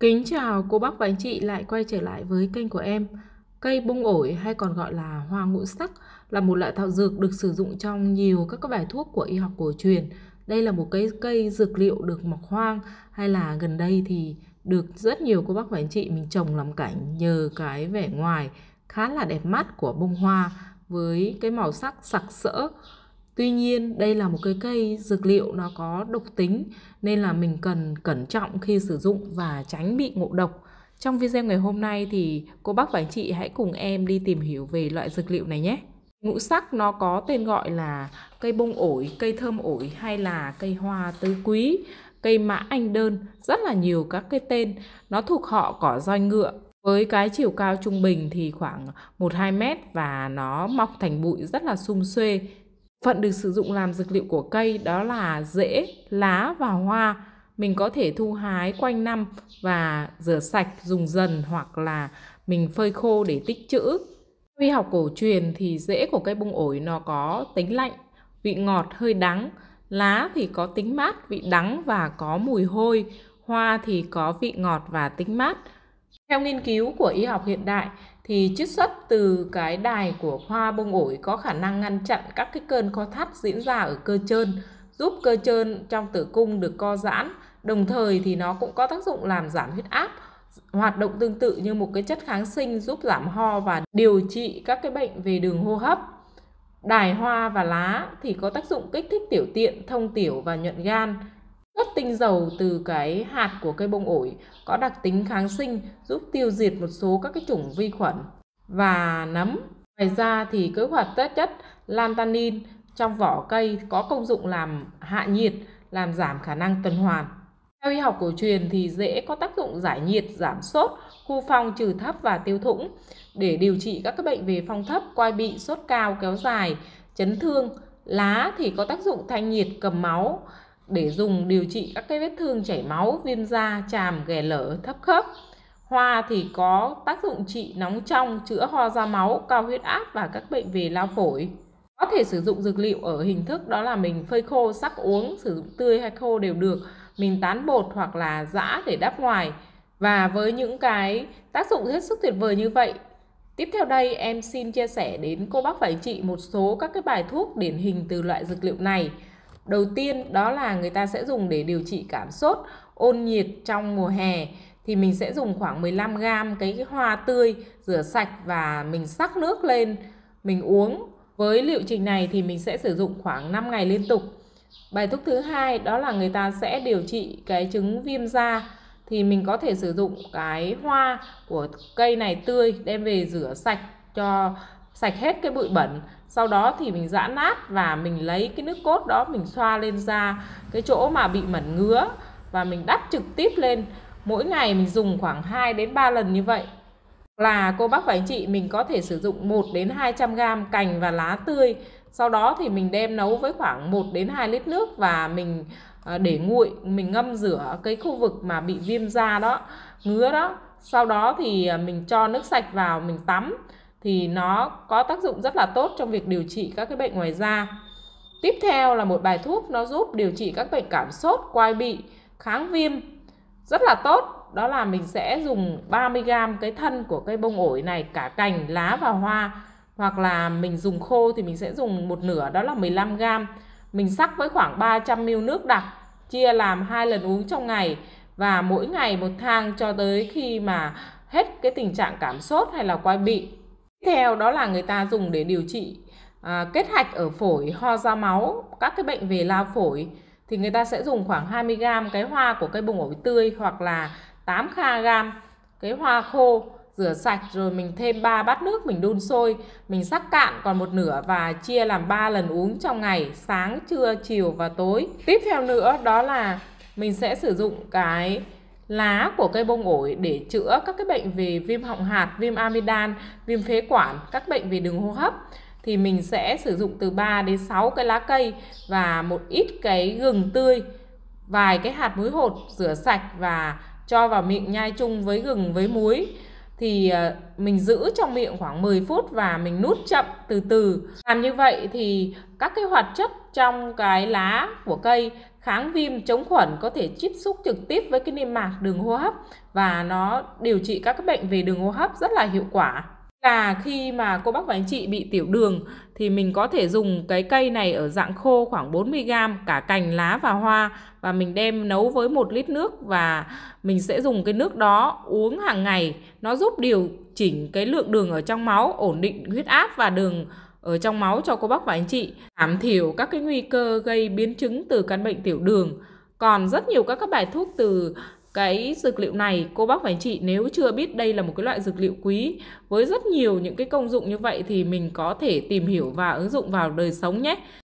Kính chào cô bác và anh chị lại quay trở lại với kênh của em. Cây bung ổi hay còn gọi là hoa ngũ sắc là một loại thảo dược được sử dụng trong nhiều các bài thuốc của y học cổ truyền. Đây là một cây cây dược liệu được mọc hoang hay là gần đây thì được rất nhiều cô bác và anh chị mình trồng làm cảnh nhờ cái vẻ ngoài khá là đẹp mắt của bông hoa với cái màu sắc sặc sỡ Tuy nhiên đây là một cái cây dược liệu nó có độc tính nên là mình cần cẩn trọng khi sử dụng và tránh bị ngộ độc. Trong video ngày hôm nay thì cô bác và anh chị hãy cùng em đi tìm hiểu về loại dược liệu này nhé. Ngũ sắc nó có tên gọi là cây bông ổi, cây thơm ổi hay là cây hoa tứ quý, cây mã anh đơn, rất là nhiều các cái tên. Nó thuộc họ cỏ roi ngựa, với cái chiều cao trung bình thì khoảng 1-2 mét và nó mọc thành bụi rất là sum xuê. Phận được sử dụng làm dược liệu của cây đó là rễ, lá và hoa. Mình có thể thu hái quanh năm và rửa sạch dùng dần hoặc là mình phơi khô để tích trữ. Theo y học cổ truyền thì rễ của cây bông ổi nó có tính lạnh, vị ngọt hơi đắng, lá thì có tính mát, vị đắng và có mùi hôi, hoa thì có vị ngọt và tính mát. Theo nghiên cứu của y học hiện đại thì chiết xuất từ cái đài của hoa bông ổi có khả năng ngăn chặn các cái cơn co thắt diễn ra ở cơ trơn, giúp cơ trơn trong tử cung được co giãn, đồng thời thì nó cũng có tác dụng làm giảm huyết áp. Hoạt động tương tự như một cái chất kháng sinh giúp giảm ho và điều trị các cái bệnh về đường hô hấp. Đài hoa và lá thì có tác dụng kích thích tiểu tiện, thông tiểu và nhuận gan. Chất tinh dầu từ cái hạt của cây bông ổi có đặc tính kháng sinh giúp tiêu diệt một số các cái chủng vi khuẩn và nấm. Ngoài ra thì cái hoạt chất chất lantanin trong vỏ cây có công dụng làm hạ nhiệt, làm giảm khả năng tuần hoàn. Theo y học cổ truyền thì dễ có tác dụng giải nhiệt, giảm sốt, khu phong trừ thấp và tiêu thủng để điều trị các cái bệnh về phong thấp, quai bị, sốt cao kéo dài, chấn thương. Lá thì có tác dụng thanh nhiệt cầm máu, để dùng điều trị các cái vết thương chảy máu, viêm da, chàm ghẻ lở, thấp khớp. Hoa thì có tác dụng trị nóng trong, chữa ho ra máu, cao huyết áp và các bệnh về lao phổi. Có thể sử dụng dược liệu ở hình thức đó là mình phơi khô, sắc uống, sử dụng tươi hay khô đều được. Mình tán bột hoặc là giã để đắp ngoài. Và với những cái tác dụng hết sức tuyệt vời như vậy, tiếp theo đây em xin chia sẻ đến cô bác và anh chị một số các cái bài thuốc điển hình từ loại dược liệu này. Đầu tiên đó là người ta sẽ dùng để điều trị cảm sốt ôn nhiệt trong mùa hè thì mình sẽ dùng khoảng 15 g cái, cái hoa tươi rửa sạch và mình sắc nước lên mình uống. Với liệu trình này thì mình sẽ sử dụng khoảng 5 ngày liên tục. Bài thuốc thứ hai đó là người ta sẽ điều trị cái chứng viêm da thì mình có thể sử dụng cái hoa của cây này tươi đem về rửa sạch cho sạch hết cái bụi bẩn sau đó thì mình giã nát và mình lấy cái nước cốt đó mình xoa lên da cái chỗ mà bị mẩn ngứa và mình đắp trực tiếp lên mỗi ngày mình dùng khoảng 2 đến 3 lần như vậy là cô bác và anh chị mình có thể sử dụng 1 đến 200 g cành và lá tươi sau đó thì mình đem nấu với khoảng 1 đến 2 lít nước và mình ờ, để nguội mình ngâm rửa cái khu vực mà bị viêm da đó ngứa đó sau đó thì ờ, mình cho nước sạch vào mình tắm thì nó có tác dụng rất là tốt trong việc điều trị các cái bệnh ngoài da. Tiếp theo là một bài thuốc nó giúp điều trị các bệnh cảm sốt, quai bị, kháng viêm rất là tốt. Đó là mình sẽ dùng 30g cái thân của cây bông ổi này cả cành, lá và hoa hoặc là mình dùng khô thì mình sẽ dùng một nửa đó là 15g. Mình sắc với khoảng 300 ml nước đặc chia làm hai lần uống trong ngày và mỗi ngày một thang cho tới khi mà hết cái tình trạng cảm sốt hay là quai bị theo đó là người ta dùng để điều trị à, kết hạch ở phổi ho ra máu các cái bệnh về lao phổi thì người ta sẽ dùng khoảng 20 g cái hoa của cây bùng ổi tươi hoặc là 8 kg cái hoa khô rửa sạch rồi mình thêm 3 bát nước mình đun sôi, mình sắc cạn còn một nửa và chia làm 3 lần uống trong ngày, sáng, trưa, chiều và tối. Tiếp theo nữa đó là mình sẽ sử dụng cái lá của cây bông ổi để chữa các cái bệnh về viêm họng hạt, viêm amidan, viêm phế quản, các bệnh về đường hô hấp thì mình sẽ sử dụng từ 3 đến 6 cái lá cây và một ít cái gừng tươi, vài cái hạt muối hột rửa sạch và cho vào miệng nhai chung với gừng với muối thì ờ, mình giữ trong miệng khoảng 10 phút và mình nút chậm từ từ. Làm như vậy thì các cái hoạt chất trong cái lá của cây kháng viêm chống khuẩn có thể tiếp xúc trực tiếp với cái niêm mạc đường hô hấp và nó điều trị các cái bệnh về đường hô hấp rất là hiệu quả là khi mà cô bác và anh chị bị tiểu đường thì mình có thể dùng cái cây này ở dạng khô khoảng 40g cả cành lá và hoa và mình đem nấu với một lít nước và mình sẽ dùng cái nước đó uống hàng ngày nó giúp điều chỉnh cái lượng đường ở trong máu ổn định huyết áp và đường ở trong máu cho cô bác và anh chị, giảm thiểu các cái nguy cơ gây biến chứng từ căn bệnh tiểu đường. Còn rất nhiều các các bài thuốc từ cái dược liệu này cô bác và anh chị nếu chưa biết đây là một cái loại dược liệu quý với rất nhiều những cái công dụng như vậy thì mình có thể tìm hiểu và ứng dụng vào đời sống nhé